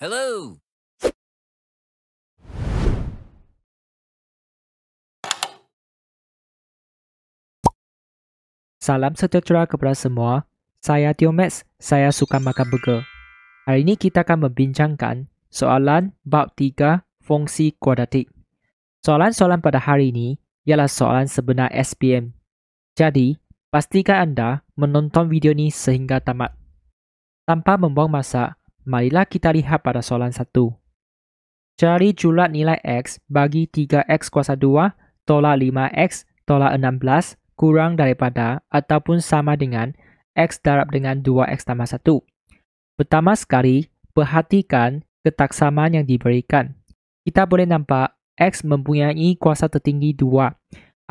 Hello! Salam sejahtera kepada semua. Saya Tio Max, saya suka makan burger. Hari ini kita akan membincangkan soalan bab 3 fungsi kuadratik. Soalan-soalan pada hari ini ialah soalan sebenar SPM. Jadi, pastikan anda menonton video ini sehingga tamat. Tanpa membuang masa, Marilah kita lihat pada soalan 1. Cari julat nilai X bagi 3X kuasa 2, tolak 5X, tolak 16, kurang daripada ataupun sama dengan X darab dengan 2X tambah 1. Pertama sekali, perhatikan ketaksaman yang diberikan. Kita boleh nampak X mempunyai kuasa tertinggi 2.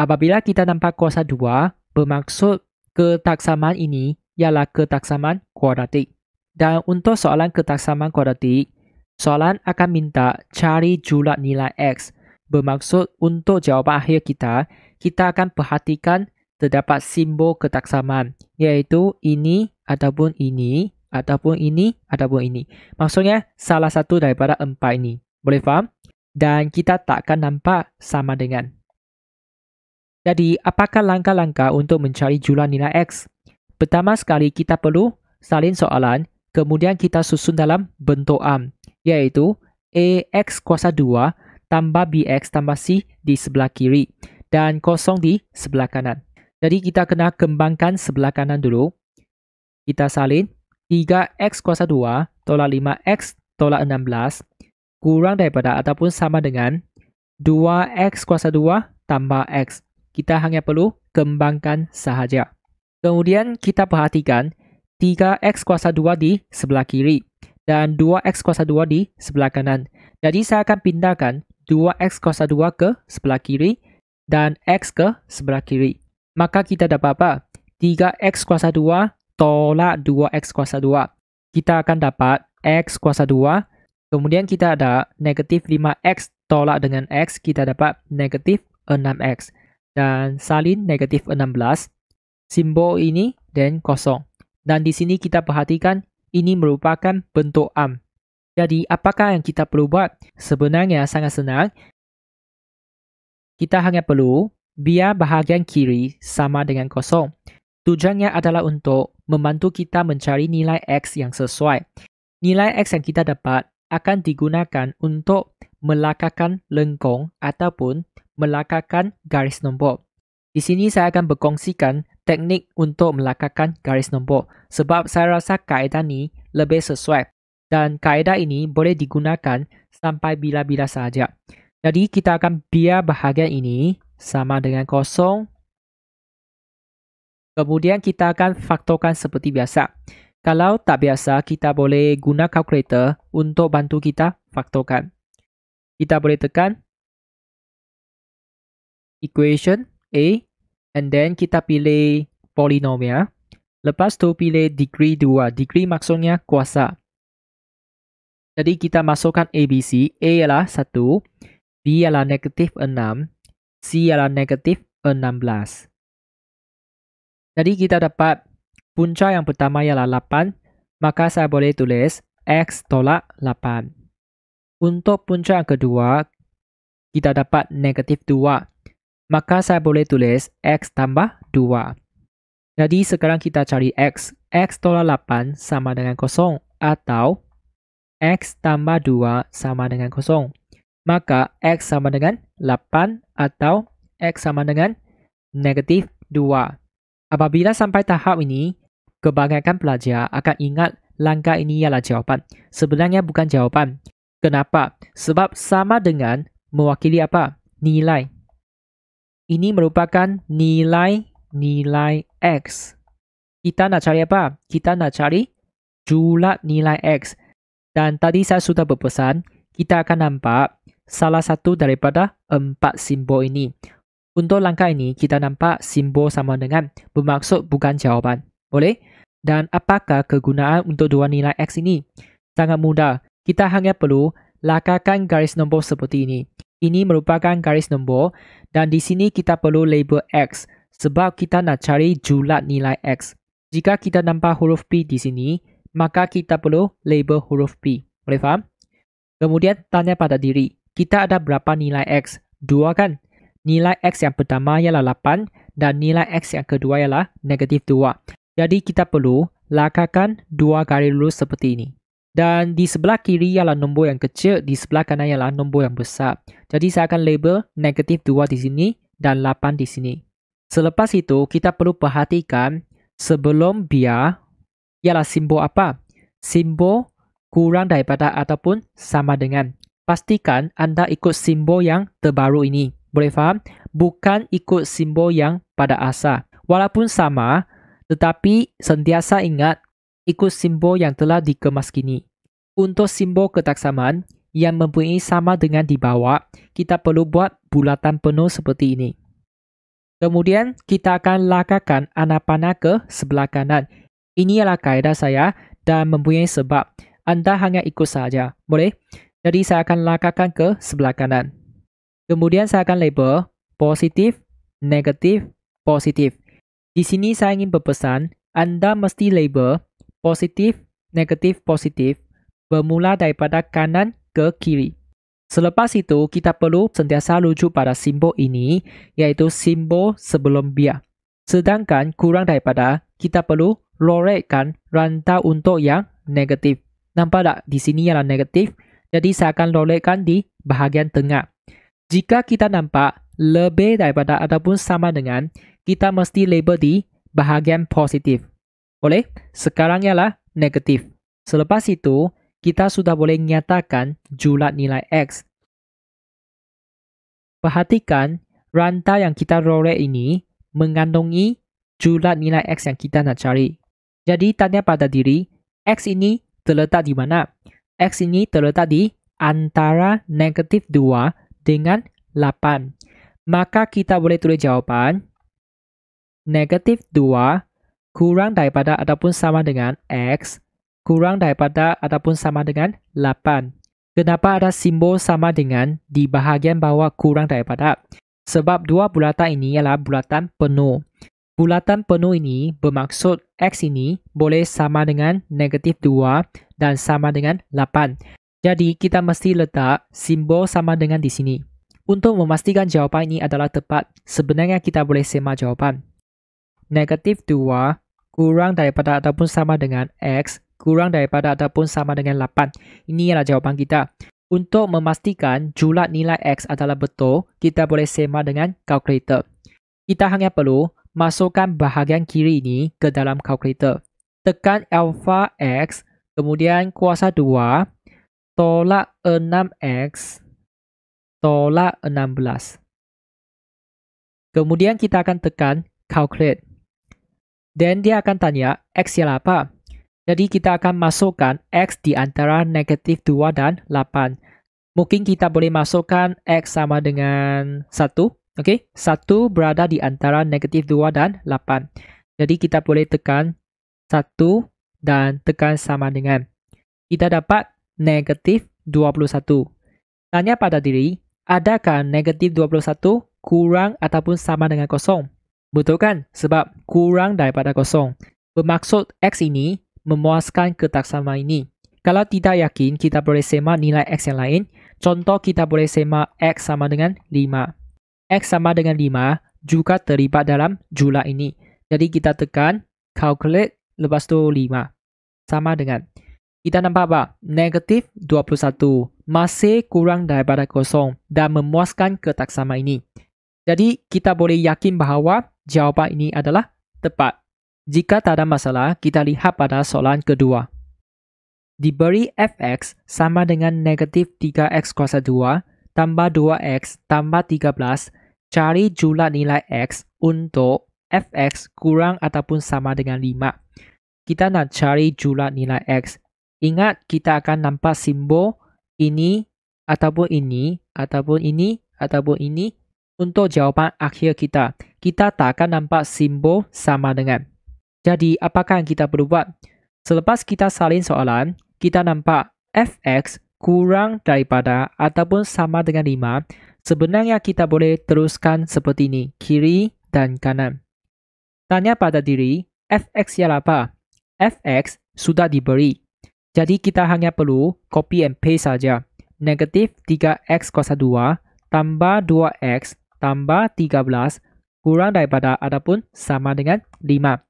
Apabila kita nampak kuasa 2, bermaksud ketaksaman ini ialah ketaksaman kuadratik. Dan untuk soalan ketaksaman kuadratik, soalan akan minta cari jumlah nilai x. Bermaksud untuk jawapan akhir kita, kita akan perhatikan terdapat simbol ketaksaman, iaitu ini ataupun ini, ataupun ini, ataupun ini. Maksudnya, salah satu daripada empat ini. Boleh faham? Dan kita takkan nampak sama dengan. Jadi, apakah langkah-langkah untuk mencari jumlah nilai X? Pertama sekali, kita perlu salin soalan kemudian kita susun dalam bentuk am, iaitu ax kuasa 2 tambah bx tambah c di sebelah kiri dan kosong di sebelah kanan. Jadi kita kena kembangkan sebelah kanan dulu. Kita salin 3x kuasa 2 tolak 5x tolak 16 kurang daripada ataupun sama dengan 2x kuasa 2 tambah x. Kita hanya perlu kembangkan sahaja. Kemudian kita perhatikan 3x kuasa 2 di sebelah kiri dan 2x kuasa 2 di sebelah kanan. Jadi saya akan pindahkan 2x kuasa 2 ke sebelah kiri dan x ke sebelah kiri. Maka kita dapat apa? 3x kuasa 2 tolak 2x kuasa 2. Kita akan dapat x kuasa 2. Kemudian kita ada negatif 5x tolak dengan x. Kita dapat negatif 6x. Dan salin negatif 16. Simbol ini dan kosong. Dan di sini kita perhatikan ini merupakan bentuk am. Jadi apakah yang kita perlu buat? Sebenarnya sangat senang. Kita hanya perlu biar bahagian kiri sama dengan kosong. Tujuannya adalah untuk membantu kita mencari nilai x yang sesuai. Nilai x yang kita dapat akan digunakan untuk melakarkan lengkung ataupun melakarkan garis nombor. Di sini saya akan berkongsikan teknik untuk melakarkan garis nombor sebab saya rasa kaedah ni lebih sesuai dan kaedah ini boleh digunakan sampai bila-bila sahaja. Jadi kita akan biar bahagian ini sama dengan kosong. Kemudian kita akan faktorkan seperti biasa. Kalau tak biasa, kita boleh guna kalkulator untuk bantu kita faktorkan. Kita boleh tekan equation A and then kita pilih polinomial. Lepas tu pilih degree 2. Degree maksudnya kuasa. Jadi kita masukkan a, b, c. A ialah 1, B ialah negatif 6, C ialah negatif 16. Jadi kita dapat punca yang pertama ialah 8. Maka saya boleh tulis X tolak 8. Untuk punca yang kedua, kita dapat negatif 2 maka saya boleh tulis x tambah 2. Jadi sekarang kita cari x. x tolak 8 sama dengan kosong atau x tambah 2 sama dengan kosong. Maka x sama dengan 8 atau x sama dengan negatif 2. Apabila sampai tahap ini, kebanyakan pelajar akan ingat langkah ini ialah jawapan. Sebenarnya bukan jawapan. Kenapa? Sebab sama dengan mewakili apa? Nilai ini merupakan nilai-nilai x. Kita nak cari apa? Kita nak cari jumlah nilai x. Dan tadi saya sudah berpesan, kita akan nampak salah satu daripada empat simbol ini. Untuk langkah ini, kita nampak simbol sama dengan bermaksud bukan jawapan. Boleh? Dan apakah kegunaan untuk dua nilai x ini? Sangat mudah. Kita hanya perlu lakarkan garis nombor seperti ini. Ini merupakan garis nombor dan di sini kita perlu label X sebab kita nak cari julat nilai X. Jika kita nampak huruf P di sini, maka kita perlu label huruf P. Boleh faham? Kemudian tanya pada diri, kita ada berapa nilai X? Dua kan? Nilai X yang pertama ialah 8 dan nilai X yang kedua ialah negatif 2. Jadi kita perlu lakarkan dua garis lurus seperti ini. Dan di sebelah kiri ialah nombor yang kecil, di sebelah kanan ialah nombor yang besar. Jadi saya akan label negatif 2 di sini dan 8 di sini. Selepas itu, kita perlu perhatikan sebelum biar ialah simbol apa? Simbol kurang daripada ataupun sama dengan. Pastikan anda ikut simbol yang terbaru ini. Boleh faham? Bukan ikut simbol yang pada asal. Walaupun sama, tetapi sentiasa ingat ikut simbol yang telah dikemas kini. Untuk simbol ketaksaman yang mempunyai sama dengan di bawah, kita perlu buat bulatan penuh seperti ini. Kemudian, kita akan lakarkan anak panah ke sebelah kanan. Ini adalah kaedah saya dan mempunyai sebab. Anda hanya ikut saja. Boleh? Jadi, saya akan lakarkan ke sebelah kanan. Kemudian, saya akan label positif, negatif, positif. Di sini, saya ingin berpesan, anda mesti label positif, negatif, positif bermula daripada kanan ke kiri. Selepas itu, kita perlu sentiasa rujuk pada simbol ini, iaitu simbol sebelum biar. Sedangkan kurang daripada, kita perlu lorekkan rantau untuk yang negatif. Nampak tak di sini ialah negatif? Jadi saya akan lorekkan di bahagian tengah. Jika kita nampak lebih daripada ataupun sama dengan, kita mesti label di bahagian positif. Oleh, Sekarang ialah negatif. Selepas itu, kita sudah boleh nyatakan julat nilai X. Perhatikan, rantai yang kita rorek ini mengandungi julat nilai X yang kita nak cari. Jadi, tanya pada diri, X ini terletak di mana? X ini terletak di antara negatif 2 dengan 8. Maka kita boleh tulis jawapan negatif kurang daripada ataupun sama dengan x kurang daripada ataupun sama dengan 8. Kenapa ada simbol sama dengan di bahagian bawah kurang daripada? Sebab dua bulatan ini ialah bulatan penuh. Bulatan penuh ini bermaksud x ini boleh sama dengan negatif 2 dan sama dengan 8. Jadi kita mesti letak simbol sama dengan di sini. Untuk memastikan jawapan ini adalah tepat, sebenarnya kita boleh semak jawapan negatif 2 kurang daripada ataupun sama dengan X kurang daripada ataupun sama dengan 8. Ini adalah jawapan kita. Untuk memastikan julat nilai X adalah betul, kita boleh sama dengan kalkulator. Kita hanya perlu masukkan bahagian kiri ini ke dalam kalkulator. Tekan alpha X, kemudian kuasa 2, tolak 6X, tolak 16. Kemudian kita akan tekan calculate. Dan dia akan tanya X ialah apa? Jadi kita akan masukkan X di antara negatif 2 dan 8. Mungkin kita boleh masukkan X sama dengan 1. Okay? 1 berada di antara negatif 2 dan 8. Jadi kita boleh tekan 1 dan tekan sama dengan. Kita dapat negatif 21. Tanya pada diri, adakah negatif 21 kurang ataupun sama dengan kosong? Betul kan? Sebab kurang daripada kosong. Bermaksud X ini memuaskan ketaksama ini. Kalau tidak yakin, kita boleh semak nilai X yang lain. Contoh kita boleh semak X sama dengan 5. X sama dengan 5 juga terlibat dalam jula ini. Jadi kita tekan calculate lepas tu 5. Sama dengan. Kita nampak apa? Negatif 21. Masih kurang daripada kosong dan memuaskan ketaksama ini. Jadi kita boleh yakin bahawa jawapan ini adalah tepat. Jika tak ada masalah, kita lihat pada soalan kedua. Diberi fx sama dengan negatif 3x kuasa 2 tambah 2x tambah 13, cari jumlah nilai x untuk fx kurang ataupun sama dengan 5. Kita nak cari jumlah nilai x. Ingat kita akan nampak simbol ini ataupun ini ataupun ini ataupun ini, ini untuk jawapan akhir kita, kita tak akan nampak simbol sama dengan. Jadi, apakah yang kita perlu buat? Selepas kita salin soalan, kita nampak fx kurang daripada ataupun sama dengan 5. Sebenarnya kita boleh teruskan seperti ini, kiri dan kanan. Tanya pada diri, fx ialah apa? fx sudah diberi. Jadi kita hanya perlu copy and paste saja. Negatif 3x kuasa 2 tambah 2x tambah 13 kurang daripada ataupun sama dengan 5.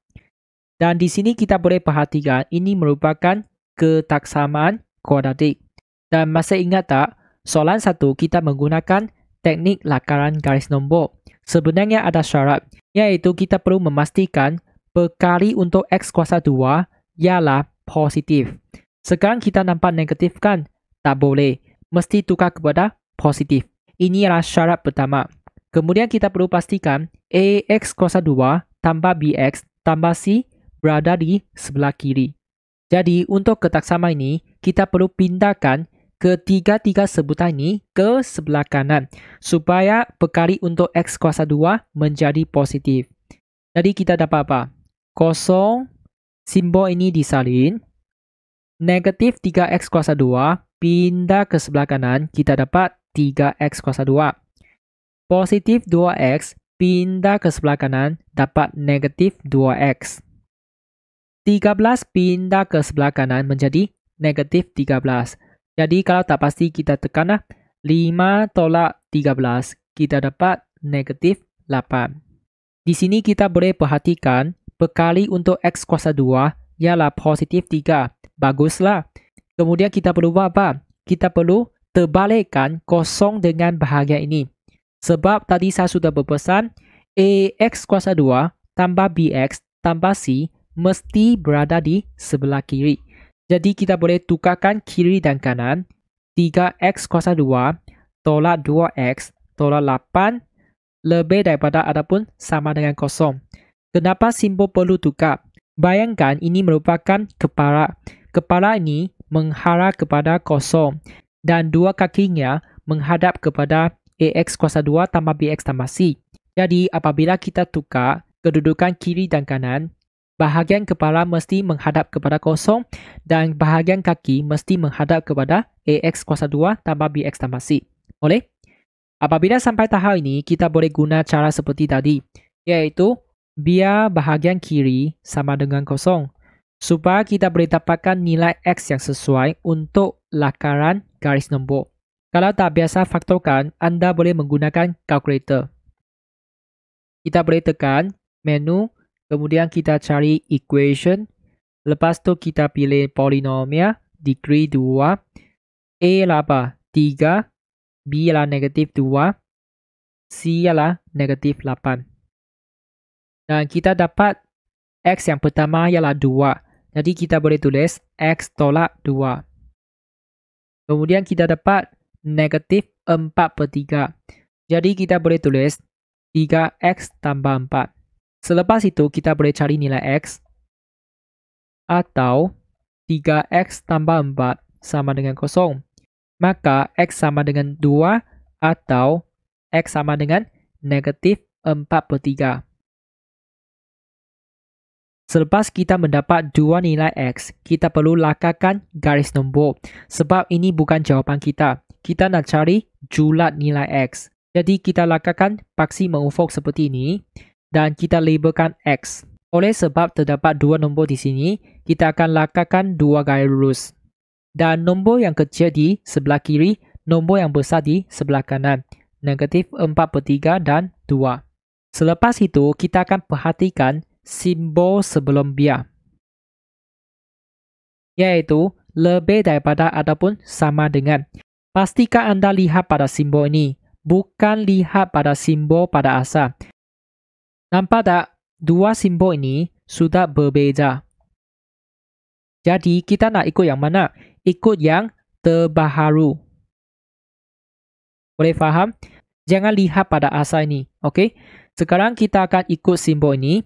Dan di sini kita boleh perhatikan ini merupakan ketaksamaan kuadratik. Dan masih ingat tak, soalan satu kita menggunakan teknik lakaran garis nombor. Sebenarnya ada syarat, iaitu kita perlu memastikan perkali untuk x kuasa 2 ialah positif. Sekarang kita nampak negatif kan? Tak boleh. Mesti tukar kepada positif. Ini adalah syarat pertama. Kemudian kita perlu pastikan AX kuasa 2 tambah BX tambah C berada di sebelah kiri. Jadi untuk kotak sama ini, kita perlu pindahkan ketiga-tiga sebutan ini ke sebelah kanan supaya perkali untuk X kuasa 2 menjadi positif. Jadi kita dapat apa? Kosong, simbol ini disalin. Negatif 3X kuasa 2 pindah ke sebelah kanan, kita dapat 3X kuasa 2 positif 2x pindah ke sebelah kanan dapat negatif 2x. 13 pindah ke sebelah kanan menjadi negatif 13. Jadi kalau tak pasti kita tekanlah 5 tolak 13 kita dapat negatif 8. Di sini kita boleh perhatikan berkali untuk x kuasa 2 ialah positif 3. Baguslah. Kemudian kita perlu buat apa? Kita perlu terbalikkan kosong dengan bahagian ini. Sebab tadi saya sudah berpesan AX kuasa 2 tambah BX tambah C mesti berada di sebelah kiri. Jadi kita boleh tukarkan kiri dan kanan 3X kuasa 2 tolak 2X tolak 8 lebih daripada ataupun sama dengan kosong. Kenapa simbol perlu tukar? Bayangkan ini merupakan kepala. Kepala ini mengharap kepada kosong dan dua kakinya menghadap kepada AX kuasa 2 tambah BX tambah C. Jadi apabila kita tukar kedudukan kiri dan kanan, bahagian kepala mesti menghadap kepada kosong dan bahagian kaki mesti menghadap kepada AX kuasa 2 tambah BX tambah C. Boleh? Apabila sampai tahap ini, kita boleh guna cara seperti tadi, iaitu biar bahagian kiri sama dengan kosong supaya kita boleh dapatkan nilai X yang sesuai untuk lakaran garis nombor. Kalau tak biasa faktorkan, anda boleh menggunakan kalkulator. Kita boleh tekan menu, kemudian kita cari equation. Lepas tu kita pilih polinomial, degree 2. A ialah 3, B ialah negatif 2, C ialah negatif 8. Dan kita dapat X yang pertama ialah 2. Jadi kita boleh tulis X tolak 2. Kemudian kita dapat negatif 4 per 3. Jadi kita boleh tulis 3x tambah 4. Selepas itu kita boleh cari nilai x. Atau 3x tambah 4 sama dengan kosong. Maka x sama dengan 2 atau x sama dengan negatif 4 per 3. Selepas kita mendapat dua nilai x, kita perlu lakarkan garis nombor. Sebab ini bukan jawapan kita kita nak cari julat nilai X. Jadi kita lakukan paksi mengufok seperti ini dan kita labelkan X. Oleh sebab terdapat dua nombor di sini, kita akan lakukan dua garis lurus. Dan nombor yang kecil di sebelah kiri, nombor yang besar di sebelah kanan. Negatif 4 per 3 dan 2. Selepas itu, kita akan perhatikan simbol sebelum biar. Iaitu lebih daripada ataupun sama dengan. Pastikan Anda lihat pada simbol ini, bukan lihat pada simbol pada asal. Nampak tak dua simbol ini sudah berbeza? Jadi kita nak ikut yang mana? Ikut yang terbaharu. Boleh faham? Jangan lihat pada asal ini, okey? Sekarang kita akan ikut simbol ini.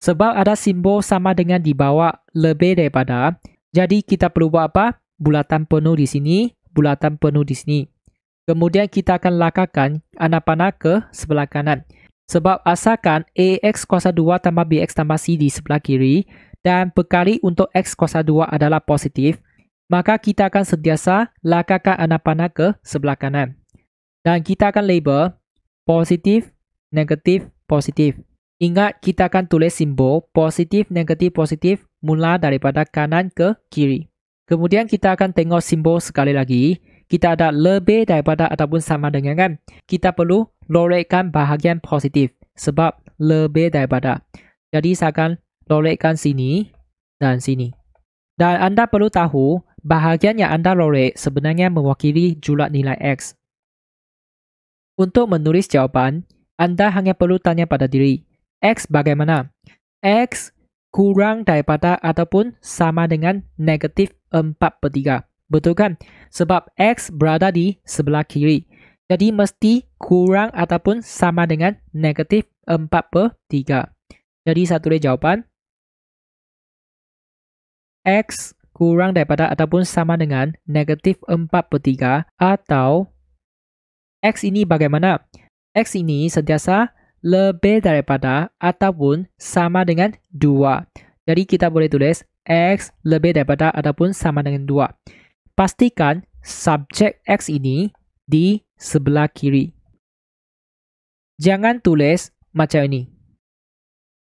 Sebab ada simbol sama dengan di bawah lebih daripada, jadi kita perlu buat apa? Bulatan penuh di sini bulatan penuh di sini. Kemudian kita akan lakarkan anak panah ke sebelah kanan. Sebab asalkan AX kuasa 2 tambah BX tambah C di sebelah kiri dan perkali untuk X kuasa 2 adalah positif, maka kita akan sentiasa lakarkan anak panah ke sebelah kanan. Dan kita akan label positif, negatif, positif. Ingat kita akan tulis simbol positif, negatif, positif mula daripada kanan ke kiri. Kemudian kita akan tengok simbol sekali lagi. Kita ada lebih daripada ataupun sama dengan kan. Kita perlu lorekkan bahagian positif. Sebab lebih daripada. Jadi saya akan lorekkan sini dan sini. Dan anda perlu tahu bahagian yang anda lorek sebenarnya mewakili julat nilai X. Untuk menulis jawapan, anda hanya perlu tanya pada diri. X bagaimana? X kurang daripada ataupun sama dengan negatif empat per tiga. Betul kan? Sebab X berada di sebelah kiri. Jadi mesti kurang ataupun sama dengan negatif empat per tiga. Jadi satu dari jawapan. X kurang daripada ataupun sama dengan negatif empat per tiga atau X ini bagaimana? X ini sentiasa lebih daripada ataupun sama dengan dua. Jadi kita boleh tulis x lebih daripada ataupun sama dengan 2. Pastikan subjek x ini di sebelah kiri. Jangan tulis macam ini.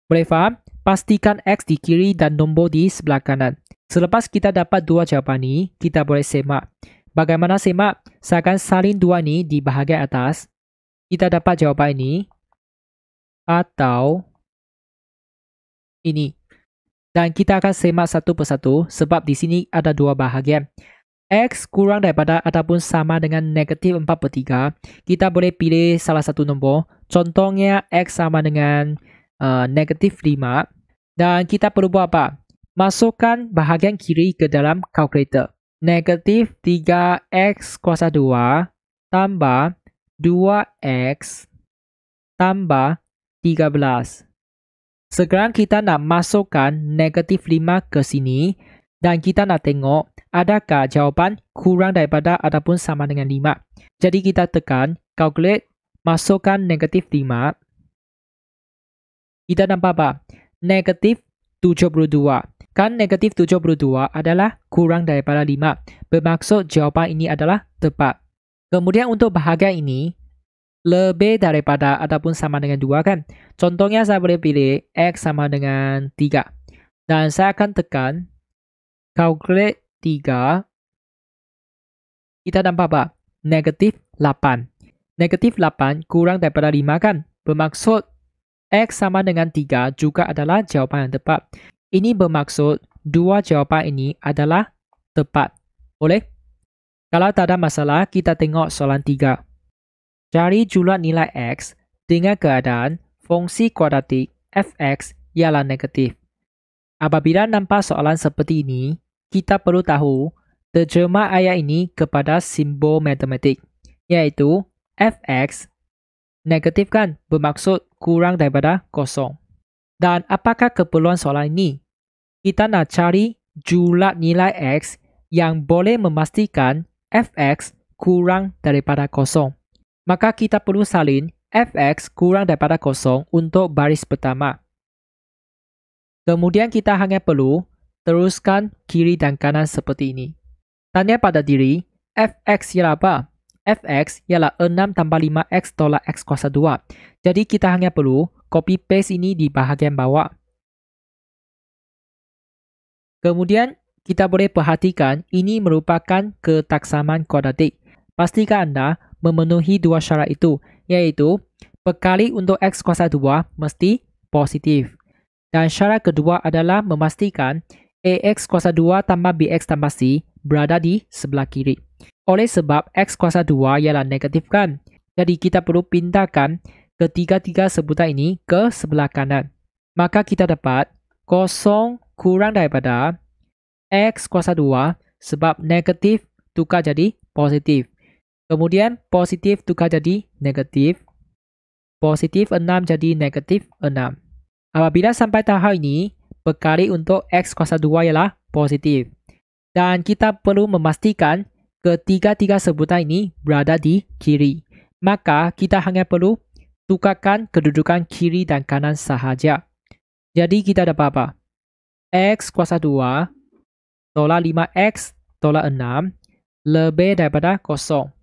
Boleh faham? Pastikan x di kiri dan nombor di sebelah kanan. Selepas kita dapat dua jawapan ini, kita boleh semak. Bagaimana semak? Saya akan salin dua ini di bahagian atas. Kita dapat jawapan ini atau ini dan kita akan semak satu persatu sebab di sini ada dua bahagian. X kurang daripada ataupun sama dengan negatif 4 per 3. Kita boleh pilih salah satu nombor. Contohnya X sama dengan uh, negatif 5. Dan kita perlu buat apa? Masukkan bahagian kiri ke dalam kalkulator. Negatif 3X kuasa 2 tambah 2X tambah 13. Sekarang kita nak masukkan negatif 5 ke sini dan kita nak tengok adakah jawapan kurang daripada ataupun sama dengan 5. Jadi kita tekan calculate, masukkan negatif 5. Kita nampak apa? Negatif 72. Kan negatif 72 adalah kurang daripada 5. Bermaksud jawapan ini adalah tepat. Kemudian untuk bahagian ini, lebih daripada ataupun sama dengan 2 kan. Contohnya saya boleh pilih X sama dengan 3. Dan saya akan tekan calculate 3. Kita nampak apa? Negatif 8. Negatif 8 kurang daripada 5 kan. Bermaksud X sama dengan 3 juga adalah jawapan yang tepat. Ini bermaksud dua jawapan ini adalah tepat. Boleh? Kalau tak ada masalah, kita tengok soalan 3. Cari jula nilai x dengan keadaan fungsi kuadratik fx ialah negatif. Apabila nampak soalan seperti ini, kita perlu tahu terjemah ayat ini kepada simbol matematik, iaitu fx negatifkan bermaksud kurang daripada kosong. Dan apakah keperluan soalan ini? Kita nak cari jula nilai x yang boleh memastikan fx kurang daripada kosong maka kita perlu salin fx kurang daripada kosong untuk baris pertama. Kemudian kita hanya perlu teruskan kiri dan kanan seperti ini. Tanya pada diri, fx ialah apa? fx ialah 6 tambah 5x tolak x kuasa 2. Jadi kita hanya perlu copy paste ini di bahagian bawah. Kemudian kita boleh perhatikan ini merupakan ketaksaman kuadratik. Pastikan anda memenuhi dua syarat itu, yaitu perkali untuk X kuasa 2 mesti positif. Dan syarat kedua adalah memastikan AX kuasa 2 tambah BX tambah C berada di sebelah kiri. Oleh sebab X kuasa 2 ialah negatif kan? Jadi kita perlu pindahkan ketiga-tiga sebutan ini ke sebelah kanan. Maka kita dapat kosong kurang daripada X kuasa 2 sebab negatif tukar jadi positif. Kemudian positif tukar jadi negatif. Positif 6 jadi negatif 6. Apabila sampai tahap ini, perkara untuk x kuasa 2 ialah positif. Dan kita perlu memastikan ketiga-tiga sebutan ini berada di kiri. Maka kita hanya perlu tukarkan kedudukan kiri dan kanan sahaja. Jadi kita dapat apa? x kuasa 2 tolak 5x tolak 6 lebih daripada kosong.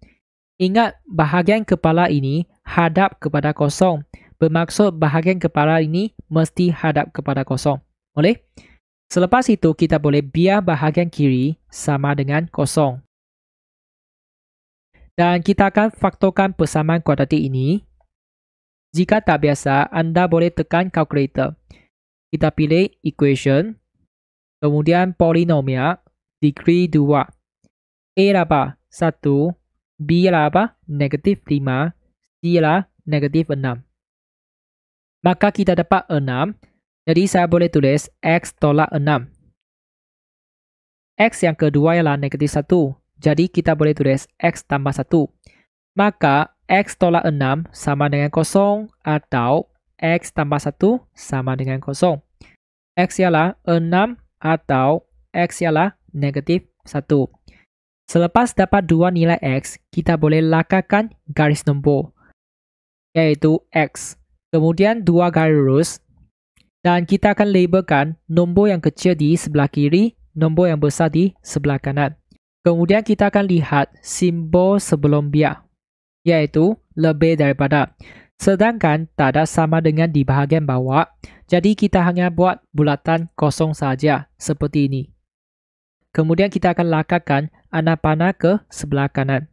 Ingat bahagian kepala ini hadap kepada kosong. Bermaksud bahagian kepala ini mesti hadap kepada kosong. Boleh? Selepas itu kita boleh biar bahagian kiri sama dengan kosong. Dan kita akan faktorkan persamaan kuadratik ini. Jika tak biasa, anda boleh tekan kalkulator. Kita pilih equation. Kemudian polinomial. Degree 2. A dapat 1. B ialah apa? Negatif 5. C ialah negatif 6. Maka kita dapat 6. Jadi saya boleh tulis X tolak 6. X yang kedua ialah negatif 1. Jadi kita boleh tulis X tambah 1. Maka X tolak 6 sama dengan kosong atau X tambah 1 sama dengan kosong. X ialah 6 atau X ialah negatif Selepas dapat dua nilai X, kita boleh lakarkan garis nombor, iaitu X. Kemudian dua garis lurus, dan kita akan labelkan nombor yang kecil di sebelah kiri, nombor yang besar di sebelah kanan. Kemudian kita akan lihat simbol sebelum biar, iaitu lebih daripada. Sedangkan tak ada sama dengan di bahagian bawah, jadi kita hanya buat bulatan kosong saja seperti ini. Kemudian kita akan lakarkan anak panah ke sebelah kanan.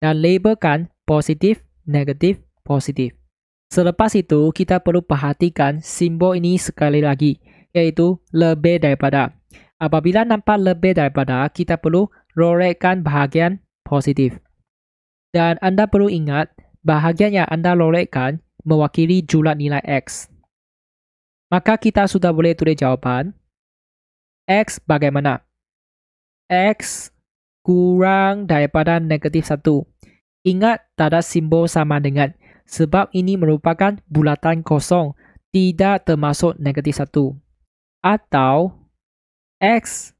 Dan labelkan positif, negatif, positif. Selepas itu, kita perlu perhatikan simbol ini sekali lagi, yaitu lebih daripada. Apabila nampak lebih daripada, kita perlu lorekkan bahagian positif. Dan anda perlu ingat, bahagian yang anda lorekkan mewakili julat nilai X. Maka kita sudah boleh tulis jawapan. X bagaimana? X kurang daripada negatif 1. Ingat tanda simbol sama dengan sebab ini merupakan bulatan kosong tidak termasuk negatif 1. Atau X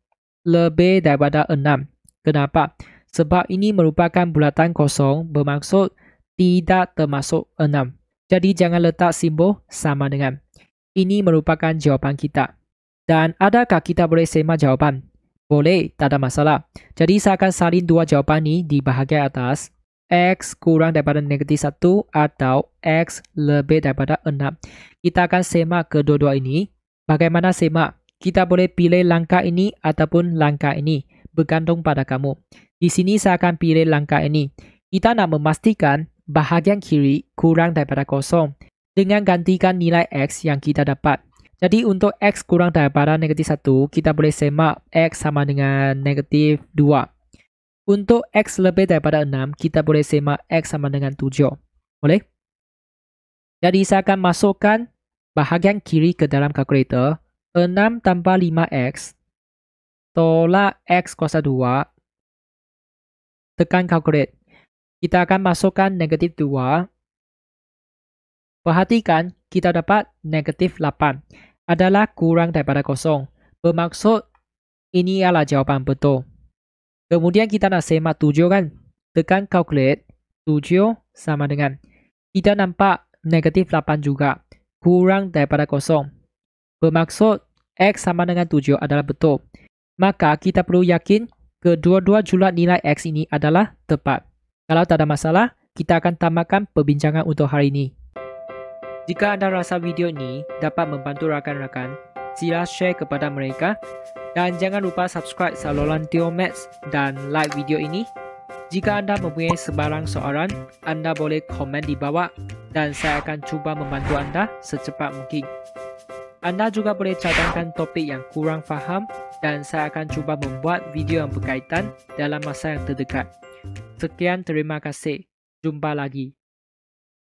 lebih daripada 6. Kenapa? Sebab ini merupakan bulatan kosong bermaksud tidak termasuk 6. Jadi jangan letak simbol sama dengan. Ini merupakan jawapan kita. Dan adakah kita boleh semak jawapan? Boleh, tak ada masalah. Jadi saya akan salin dua jawapan ni di bahagian atas. X kurang daripada negatif 1 atau X lebih daripada 6. Kita akan semak kedua-dua ini. Bagaimana semak? Kita boleh pilih langkah ini ataupun langkah ini. Bergantung pada kamu. Di sini saya akan pilih langkah ini. Kita nak memastikan bahagian kiri kurang daripada kosong. Dengan gantikan nilai X yang kita dapat. Jadi untuk x kurang daripada negatif 1, kita boleh semak x sama dengan negatif 2. Untuk x lebih daripada 6, kita boleh semak x sama dengan 7. Boleh? Jadi saya akan masukkan bahagian kiri ke dalam kalkulator. 6 tambah 5x tolak x kuasa 2. Tekan calculate. Kita akan masukkan negatif 2. Perhatikan kita dapat negatif 8 adalah kurang daripada kosong. Bermaksud ini adalah jawapan betul. Kemudian kita nak semak 7 kan. Tekan calculate 7 sama dengan. Kita nampak negatif 8 juga. Kurang daripada kosong. Bermaksud X sama dengan 7 adalah betul. Maka kita perlu yakin kedua-dua julat nilai X ini adalah tepat. Kalau tak ada masalah, kita akan tamatkan perbincangan untuk hari ini. Jika anda rasa video ini dapat membantu rakan-rakan, sila share kepada mereka dan jangan lupa subscribe saluran Teomats dan like video ini. Jika anda mempunyai sebarang soalan, anda boleh komen di bawah dan saya akan cuba membantu anda secepat mungkin. Anda juga boleh cadangkan topik yang kurang faham dan saya akan cuba membuat video yang berkaitan dalam masa yang terdekat. Sekian terima kasih. Jumpa lagi.